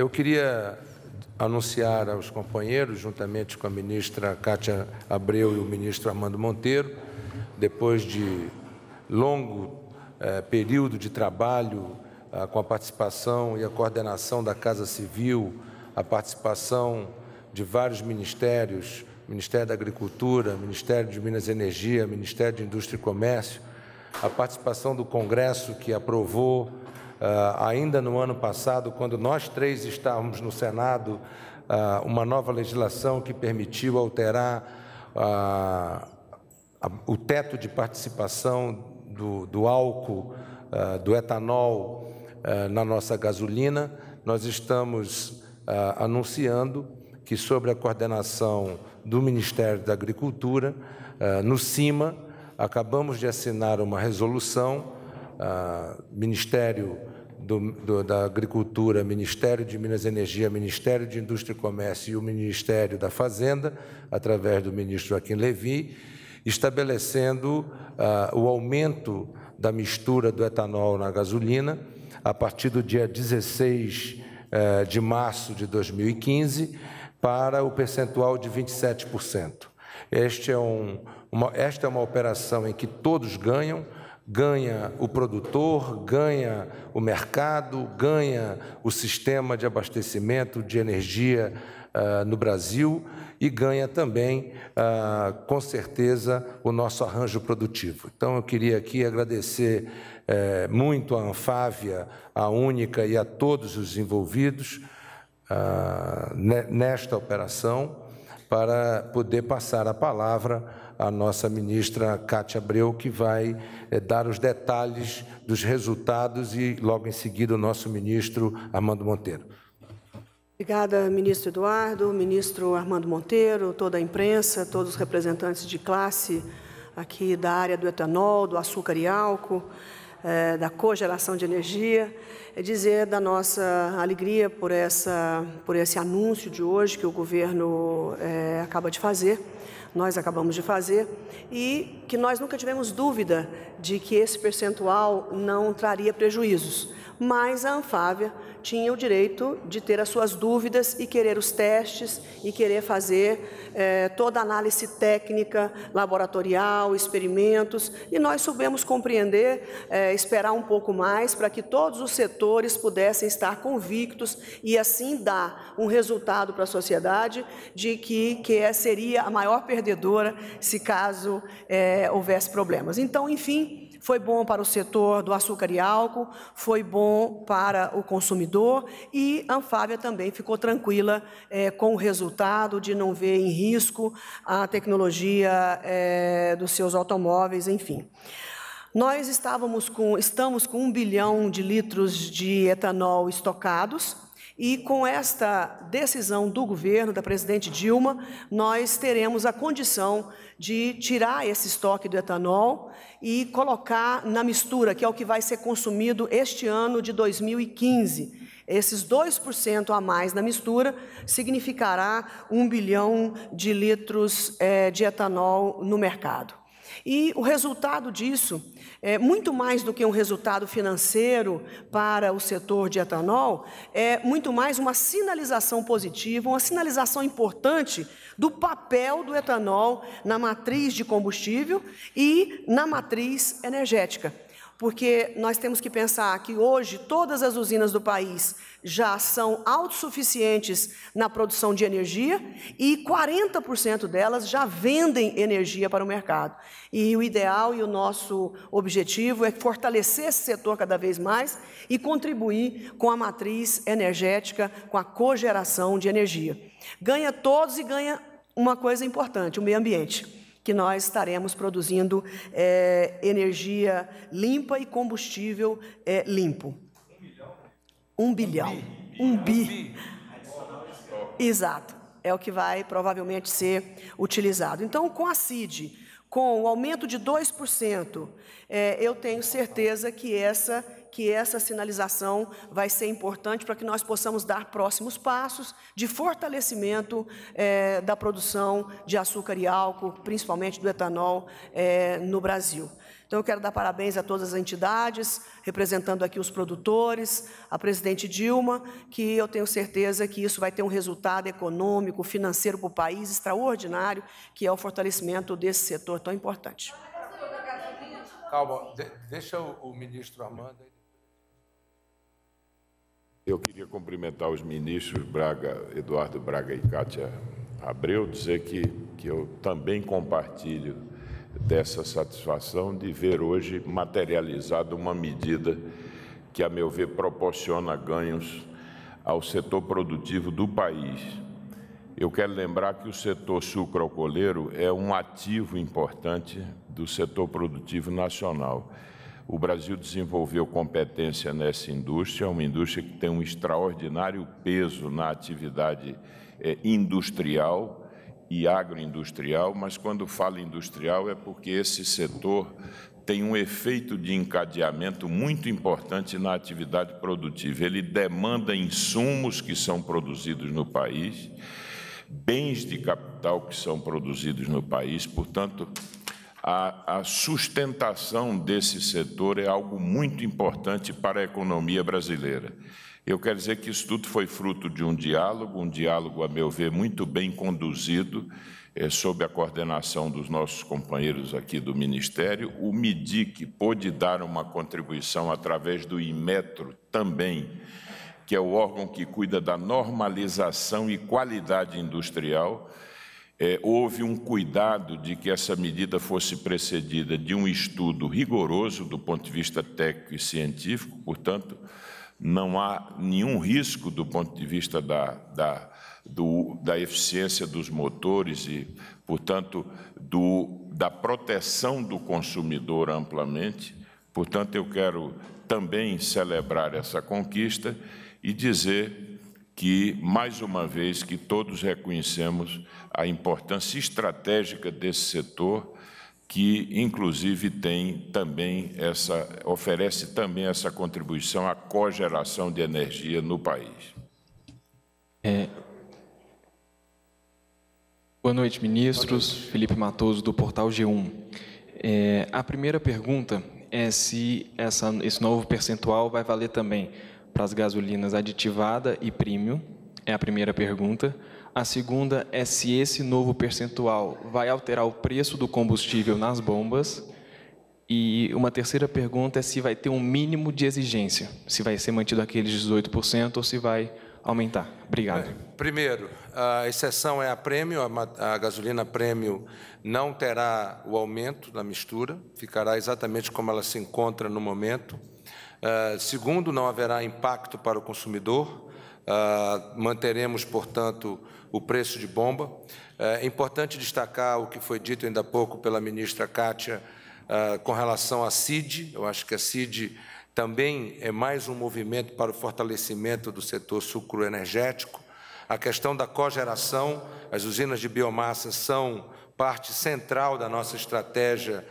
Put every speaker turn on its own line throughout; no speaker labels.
eu queria anunciar aos companheiros, juntamente com a ministra Cátia Abreu e o ministro Armando Monteiro, depois de longo eh, período de trabalho ah, com a participação e a coordenação da Casa Civil, a participação de vários ministérios, Ministério da Agricultura, Ministério de Minas e Energia, Ministério de Indústria e Comércio, a participação do Congresso que aprovou Uh, ainda no ano passado, quando nós três estávamos no Senado, uh, uma nova legislação que permitiu alterar uh, a, o teto de participação do, do álcool, do etanol na nossa gasolina, nós estamos anunciando que, sobre a coordenação do Ministério da Agricultura, no CIMA, acabamos de assinar uma resolução, Ministério do, do, da Agricultura, Ministério de Minas e Energia, Ministério de Indústria e Comércio e o Ministério da Fazenda, através do ministro Joaquim Levy, estabelecendo ah, o aumento da mistura do etanol na gasolina a partir do dia 16 eh, de março de 2015 para o percentual de 27%. Este é um, uma, esta é uma operação em que todos ganham, ganha o produtor, ganha o mercado, ganha o sistema de abastecimento de energia uh, no Brasil e ganha também, uh, com certeza, o nosso arranjo produtivo. Então, eu queria aqui agradecer uh, muito à Anfávia, à Única e a todos os envolvidos ah, nesta operação para poder passar a palavra a nossa ministra Cátia Abreu, que vai é, dar os detalhes dos resultados e logo em seguida o nosso ministro Armando Monteiro.
Obrigada, ministro Eduardo, ministro Armando Monteiro, toda a imprensa, todos os representantes de classe aqui da área do etanol, do açúcar e álcool é, da cogeração de energia, é dizer da nossa alegria por, essa, por esse anúncio de hoje que o governo é, acaba de fazer, nós acabamos de fazer, e que nós nunca tivemos dúvida de que esse percentual não traria prejuízos mas a Anfávia tinha o direito de ter as suas dúvidas e querer os testes e querer fazer eh, toda a análise técnica, laboratorial, experimentos. E nós soubemos compreender, eh, esperar um pouco mais para que todos os setores pudessem estar convictos e assim dar um resultado para a sociedade de que, que é, seria a maior perdedora se caso eh, houvesse problemas. Então, enfim foi bom para o setor do açúcar e álcool, foi bom para o consumidor e a Anfávia também ficou tranquila é, com o resultado de não ver em risco a tecnologia é, dos seus automóveis, enfim. Nós estávamos com, estamos com um bilhão de litros de etanol estocados, e com esta decisão do governo, da presidente Dilma, nós teremos a condição de tirar esse estoque do etanol e colocar na mistura, que é o que vai ser consumido este ano de 2015. Esses 2% a mais na mistura significará 1 bilhão de litros eh, de etanol no mercado. E o resultado disso, é muito mais do que um resultado financeiro para o setor de etanol, é muito mais uma sinalização positiva, uma sinalização importante do papel do etanol na matriz de combustível e na matriz energética porque nós temos que pensar que hoje todas as usinas do país já são autossuficientes na produção de energia e 40% delas já vendem energia para o mercado. E o ideal e o nosso objetivo é fortalecer esse setor cada vez mais e contribuir com a matriz energética, com a cogeração de energia. Ganha todos e ganha uma coisa importante: o meio ambiente que nós estaremos produzindo é, energia limpa e combustível é, limpo. Um bilhão. Um bi. Um bi. Exato. É o que vai provavelmente ser utilizado. Então, com a CID, com o aumento de 2%, é, eu tenho certeza que essa que essa sinalização vai ser importante para que nós possamos dar próximos passos de fortalecimento é, da produção de açúcar e álcool, principalmente do etanol, é, no Brasil. Então, eu quero dar parabéns a todas as entidades, representando aqui os produtores, a presidente Dilma, que eu tenho certeza que isso vai ter um resultado econômico, financeiro para o país extraordinário, que é o fortalecimento desse setor tão importante.
Calma, deixa o ministro Armando.
Eu queria cumprimentar os ministros Braga, Eduardo Braga e Kátia Abreu, dizer que, que eu também compartilho dessa satisfação de ver hoje materializada uma medida que, a meu ver, proporciona ganhos ao setor produtivo do país. Eu quero lembrar que o setor sucroalcooleiro é um ativo importante do setor produtivo nacional. O Brasil desenvolveu competência nessa indústria, uma indústria que tem um extraordinário peso na atividade eh, industrial e agroindustrial, mas quando falo industrial é porque esse setor tem um efeito de encadeamento muito importante na atividade produtiva. Ele demanda insumos que são produzidos no país, bens de capital que são produzidos no país, portanto, a, a sustentação desse setor é algo muito importante para a economia brasileira. Eu quero dizer que isso tudo foi fruto de um diálogo, um diálogo, a meu ver, muito bem conduzido, é, sob a coordenação dos nossos companheiros aqui do Ministério. O MIDIC pôde dar uma contribuição através do IMETRO também, que é o órgão que cuida da normalização e qualidade industrial, é, houve um cuidado de que essa medida fosse precedida de um estudo rigoroso do ponto de vista técnico e científico, portanto, não há nenhum risco do ponto de vista da, da, do, da eficiência dos motores e, portanto, do, da proteção do consumidor amplamente. Portanto, eu quero também celebrar essa conquista e dizer que, mais uma vez, que todos reconhecemos a importância estratégica desse setor, que inclusive tem também essa oferece também essa contribuição à cogeração de energia no país.
É. Boa noite, ministros. Boa noite. Felipe Matoso do Portal G1. É, a primeira pergunta é se essa, esse novo percentual vai valer também para as gasolinas aditivada e premium? É a primeira pergunta. A segunda é se esse novo percentual vai alterar o preço do combustível nas bombas. E uma terceira pergunta é se vai ter um mínimo de exigência, se vai ser mantido aqueles 18% ou se vai aumentar. Obrigado. É,
primeiro, a exceção é a prêmio, a gasolina prêmio não terá o aumento da mistura, ficará exatamente como ela se encontra no momento. Ah, segundo, não haverá impacto para o consumidor. Ah, manteremos, portanto, o preço de bomba. Ah, é importante destacar o que foi dito ainda há pouco pela ministra Kátia com relação à CID. Eu acho que a CID também é mais um movimento para o fortalecimento do setor sucroenergético. A questão da cogeração, as usinas de biomassa são parte central da nossa estratégia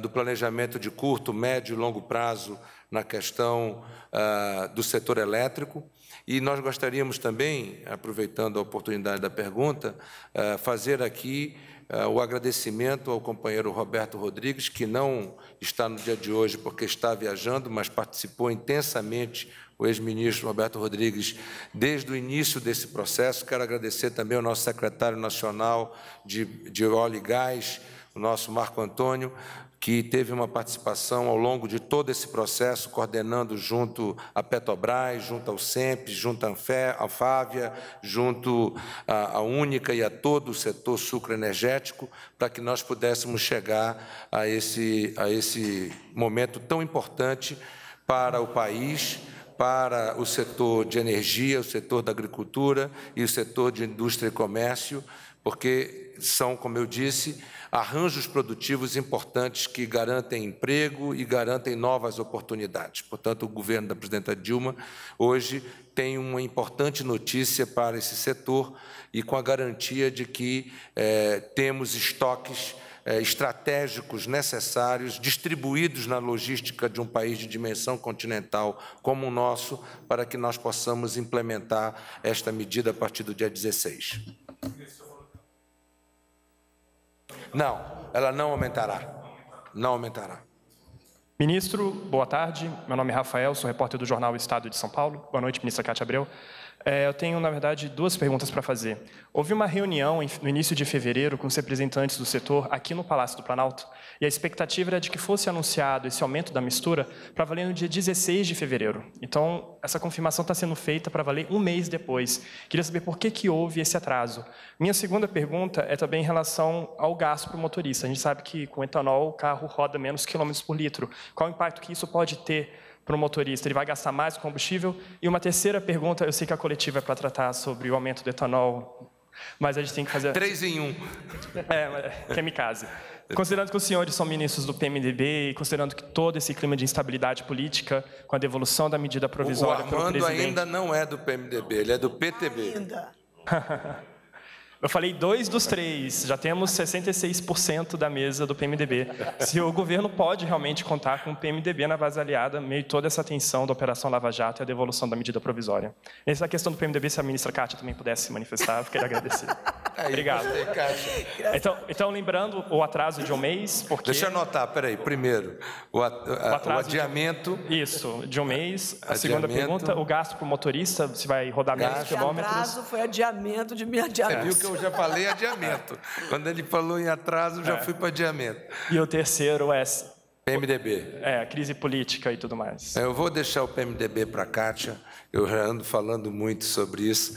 do planejamento de curto, médio e longo prazo na questão ah, do setor elétrico. E nós gostaríamos também, aproveitando a oportunidade da pergunta, ah, fazer aqui ah, o agradecimento ao companheiro Roberto Rodrigues, que não está no dia de hoje porque está viajando, mas participou intensamente o ex-ministro Roberto Rodrigues, desde o início desse processo. Quero agradecer também ao nosso secretário nacional de, de óleo e gás, o nosso Marco Antônio, que teve uma participação ao longo de todo esse processo, coordenando junto à Petrobras, junto ao SEMP, junto à Fávia, junto à Única e a todo o setor sucroenergético, para que nós pudéssemos chegar a esse, a esse momento tão importante para o país, para o setor de energia, o setor da agricultura e o setor de indústria e comércio, porque são, como eu disse, arranjos produtivos importantes que garantem emprego e garantem novas oportunidades. Portanto, o governo da presidenta Dilma hoje tem uma importante notícia para esse setor e com a garantia de que eh, temos estoques eh, estratégicos necessários, distribuídos na logística de um país de dimensão continental como o nosso, para que nós possamos implementar esta medida a partir do dia 16. Não, ela não aumentará. Não aumentará. Ministro,
boa tarde. Meu nome é Rafael, sou repórter do jornal Estado de São Paulo. Boa noite, ministra Cátia Abreu. É, eu tenho, na verdade, duas perguntas para fazer. Houve uma reunião no início de fevereiro com os representantes do setor aqui no Palácio do Planalto, e a expectativa era de que fosse anunciado esse aumento da mistura para valer no dia 16 de fevereiro. Então, essa confirmação está sendo feita para valer um mês depois. Queria saber por que, que houve esse atraso. Minha segunda pergunta é também em relação ao gasto para o motorista. A gente sabe que com etanol o carro roda menos quilômetros por litro. Qual o impacto que isso pode ter para o motorista, ele vai gastar mais combustível? E uma terceira pergunta, eu sei que a coletiva é para tratar sobre o aumento do etanol, mas a gente tem que fazer... Três
em um. É, é que é kamikaze.
Considerando que os senhores são ministros do PMDB e considerando que todo esse clima de instabilidade política, com a devolução da medida provisória o Armando pelo presidente... ainda
não é do PMDB, ele é do PTB. Ainda.
Eu falei dois dos três, já temos 66% da mesa do PMDB. Se o governo pode realmente contar com o PMDB na base aliada, meio toda essa atenção da Operação Lava Jato e a devolução da medida provisória. Nessa questão do PMDB, se a ministra Kátia também pudesse se manifestar, eu queria agradecido. Aí, Obrigado.
então, então, lembrando o atraso de um mês, porque... Deixa eu anotar, peraí. Primeiro, o, a, a, o, o
adiamento... De, isso, de um mês. A segunda pergunta, o gasto para o motorista, se vai rodar gasto, menos
quilômetros. atraso
foi adiamento de minha adiamento. Você é, viu que eu já falei
adiamento. Quando ele falou em atraso, eu já é. fui para adiamento. E o terceiro é PMDB. É, crise
política e tudo mais.
Eu vou deixar o PMDB para a Kátia, eu já ando falando muito sobre isso.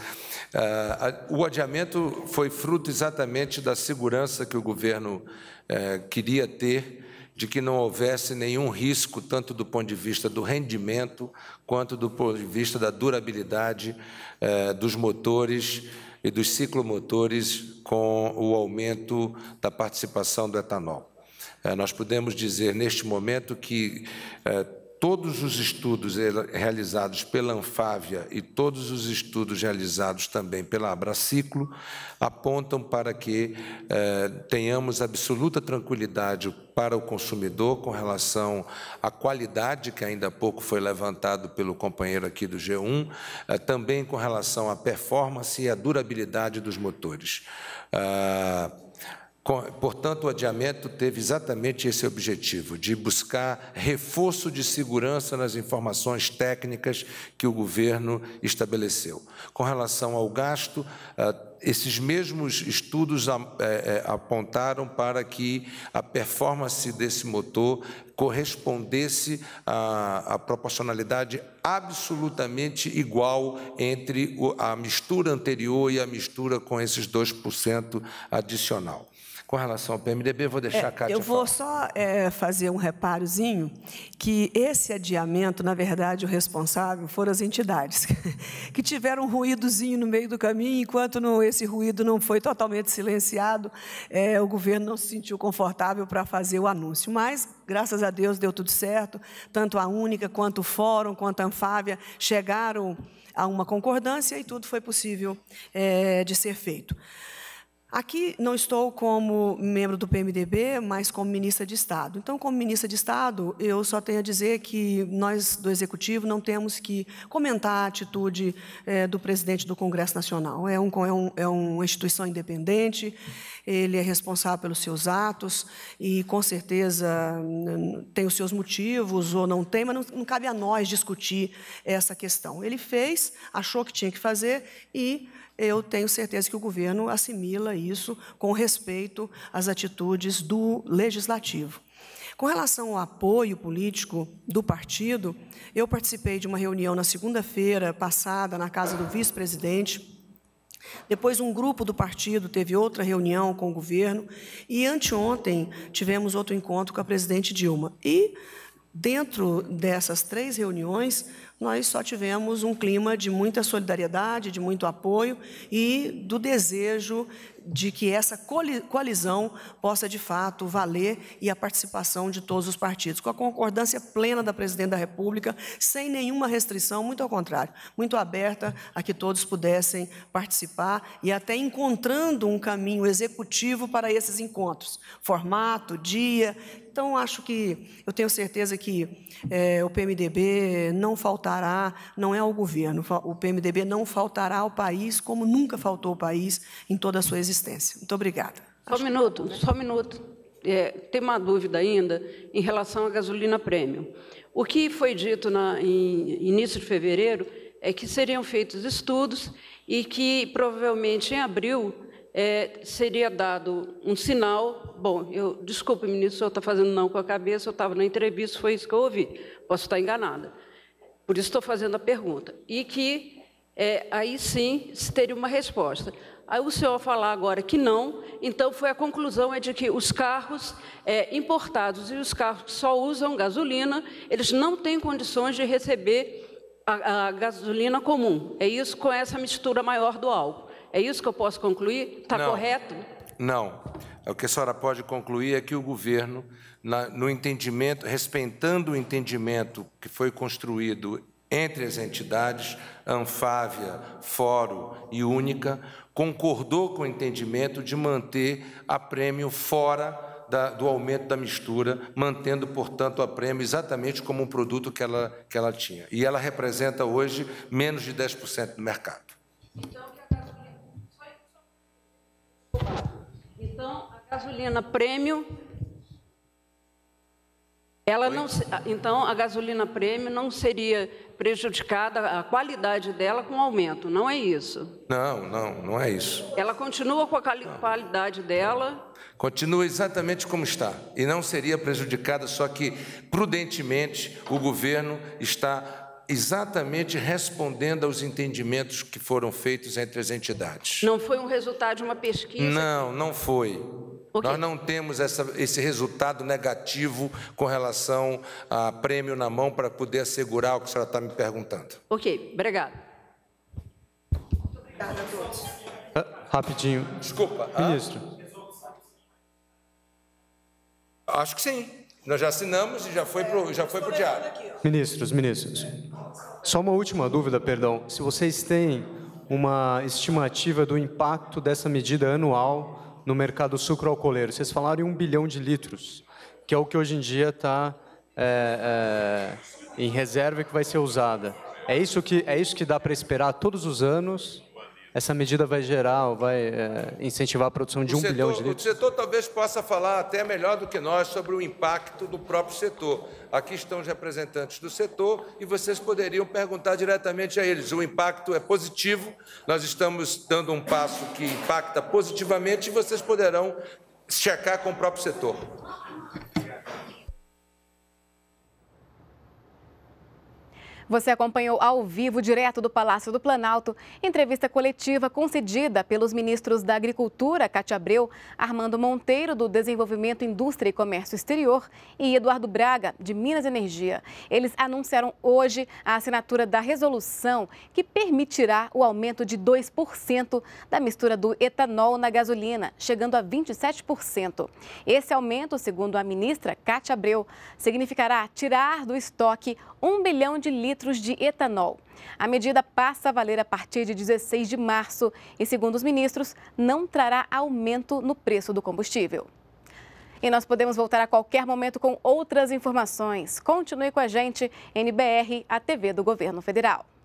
Ah, o adiamento foi fruto exatamente da segurança que o governo eh, queria ter de que não houvesse nenhum risco, tanto do ponto de vista do rendimento, quanto do ponto de vista da durabilidade eh, dos motores e dos ciclomotores com o aumento da participação do etanol. Eh, nós podemos dizer neste momento que eh, todos os estudos realizados pela Anfávia e todos os estudos realizados também pela Abraciclo apontam para que eh, tenhamos absoluta tranquilidade para o consumidor com relação à qualidade que ainda há pouco foi levantado pelo companheiro aqui do G1, também com relação à performance e à durabilidade dos motores. Ah, Portanto, o adiamento teve exatamente esse objetivo, de buscar reforço de segurança nas informações técnicas que o governo estabeleceu. Com relação ao gasto, ah, esses mesmos estudos ah, é, é, apontaram para que a performance desse motor correspondesse à, proporcionalidade absolutamente igual entre a mistura anterior e a mistura com esses 2% adicional. Com relação ao PMDB, vou deixar é, a Cátia Eu
vou falar. só é, fazer um reparozinho que esse adiamento, na verdade, o responsável foram as entidades que tiveram um ruídozinho no meio do caminho, enquanto esse ruído não foi totalmente silenciado, é, o governo não se sentiu confortável para fazer o anúncio. Mas, graças a Deus, deu tudo certo. Tanto a Única, quanto o Fórum, quanto a Anfávia chegaram a uma concordância e tudo foi possível é, de ser feito. Aqui não estou como membro do PMDB, mas como ministra de Estado. Então, como ministra de Estado, eu só tenho a dizer que nós do Executivo não temos que comentar a atitude é, do presidente do Congresso Nacional. É, um, é, um, é uma instituição independente, ele é responsável pelos seus atos e, com certeza, tem os seus motivos ou não tem, mas não, não cabe a nós discutir essa questão. Ele fez, achou que tinha que fazer e eu tenho certeza que o governo assimila isso com respeito às atitudes do legislativo. Com relação ao apoio político do partido, eu participei de uma reunião na segunda-feira passada na casa do vice-presidente. Depois, um grupo do partido teve outra reunião com o governo. E anteontem tivemos outro encontro com a presidente Dilma. E, dentro dessas três reuniões, nós só tivemos um clima de muita solidariedade, de muito apoio e do desejo de que essa coalizão possa de fato valer e a participação de todos os partidos, com a concordância plena da presidente da República, sem nenhuma restrição, muito ao contrário, muito aberta a que todos pudessem participar e até encontrando um caminho executivo para esses encontros, formato, dia. Então, acho que, eu tenho certeza que é, o PMDB não faltará, não é ao governo, o PMDB não faltará ao país como nunca faltou o país em toda a sua existência muito obrigada. Só um minuto,
só um minuto. É, tem uma dúvida ainda em relação à gasolina premium. O que foi dito na, em início de fevereiro é que seriam feitos estudos e que provavelmente em abril é, seria dado um sinal. Bom, eu desculpe, ministro, o senhor está fazendo não com a cabeça, eu estava na entrevista, foi isso que eu ouvi. Posso estar enganada. Por isso estou fazendo a pergunta. E que é, aí sim se teria uma resposta. Aí o senhor falar agora que não, então foi a conclusão é de que os carros é, importados e os carros que só usam gasolina, eles não têm condições de receber a, a gasolina comum. É isso com essa mistura maior do álcool. É isso que eu posso concluir? Está correto?
Não. O que a senhora pode concluir é que o governo, na, no entendimento, respeitando o entendimento que foi construído entre as entidades Anfávia, Fórum e Única, concordou com o entendimento de manter a prêmio fora da, do aumento da mistura, mantendo, portanto, a prêmio exatamente como um produto que ela, que ela tinha. E ela representa hoje menos de 10% do mercado. Então, a
gasolina, então, a gasolina prêmio ela não, ah, então, a gasolina prêmio não seria prejudicada a qualidade dela com o aumento, não é
isso? Não, não, não é isso.
Ela continua com a qualidade dela?
Continua exatamente como está e não seria prejudicada, só que prudentemente o governo está exatamente respondendo aos entendimentos que foram feitos entre as entidades.
Não foi um resultado de uma pesquisa?
Não, não foi. Okay. Nós não temos essa, esse resultado negativo com relação a prêmio na mão para poder assegurar o que a senhora está me perguntando.
Ok, obrigado.
Muito obrigada a todos. Ah, rapidinho. Desculpa. Ah? Ministro. Ah, acho que sim. Nós já assinamos e já foi para o diário.
Ministros, ministros. Só uma última dúvida, perdão. Se vocês têm uma estimativa do impacto dessa medida anual no mercado sucroalcooleiro. Vocês falaram em um bilhão de litros, que é o que hoje em dia está é, é, em reserva e que vai ser usada. É isso que, é isso que dá para esperar todos os anos essa medida vai gerar, vai é, incentivar a produção de o um setor, bilhão de litros? O
setor talvez possa falar até melhor do que nós sobre o impacto do próprio setor. Aqui estão os representantes do setor e vocês poderiam perguntar diretamente a eles. O impacto é positivo, nós estamos dando um passo que impacta positivamente e vocês poderão checar com o próprio setor.
Você acompanhou ao vivo, direto do Palácio do Planalto, entrevista coletiva concedida pelos ministros da Agricultura, Cátia Abreu, Armando Monteiro, do Desenvolvimento, Indústria e Comércio Exterior, e Eduardo Braga, de Minas Energia. Eles anunciaram hoje a assinatura da resolução que permitirá o aumento de 2% da mistura do etanol na gasolina, chegando a 27%. Esse aumento, segundo a ministra Cátia Abreu, significará tirar do estoque 1 bilhão de litros litros de etanol. A medida passa a valer a partir de 16 de março e, segundo os ministros, não trará aumento no preço do combustível. E nós podemos voltar a qualquer momento com outras informações. Continue com a gente, NBR, a TV do Governo Federal.